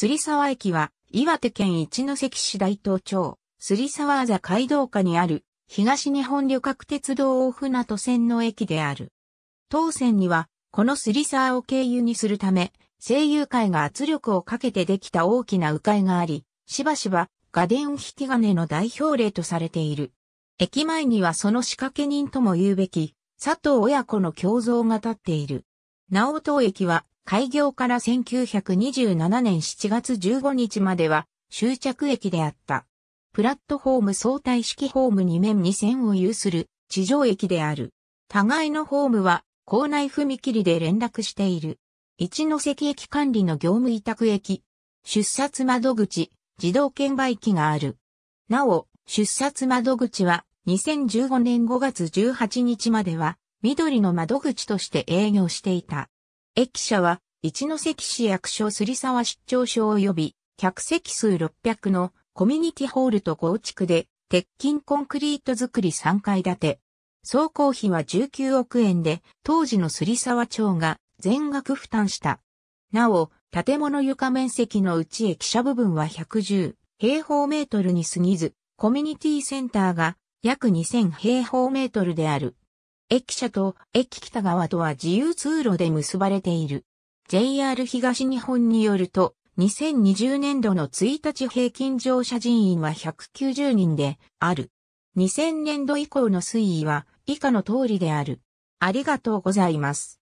釣わ駅は、岩手県一関市大東町、釣沢座街道下にある、東日本旅客鉄道大船渡線の駅である。当線には、この釣わを経由にするため、声優会が圧力をかけてできた大きな迂回があり、しばしば、画電引き金の代表例とされている。駅前にはその仕掛け人とも言うべき、佐藤親子の胸像が立っている。直藤駅は開業から1927年7月15日までは終着駅であった。プラットフォーム相対式ホーム2面2線を有する地上駅である。互いのホームは校内踏切で連絡している。一ノ関駅管理の業務委託駅。出札窓口、自動券売機がある。なお、出札窓口は2015年5月18日までは緑の窓口として営業していた。駅舎は、一関市役所杉沢出張所及び、客席数600のコミュニティホールと構築で、鉄筋コンクリート造り3階建て。総工費は19億円で、当時の杉沢町が全額負担した。なお、建物床面積のうち駅舎部分は110平方メートルに過ぎず、コミュニティセンターが約2000平方メートルである。駅舎と駅北側とは自由通路で結ばれている。JR 東日本によると、2020年度の1日平均乗車人員は190人である。2000年度以降の推移は以下の通りである。ありがとうございます。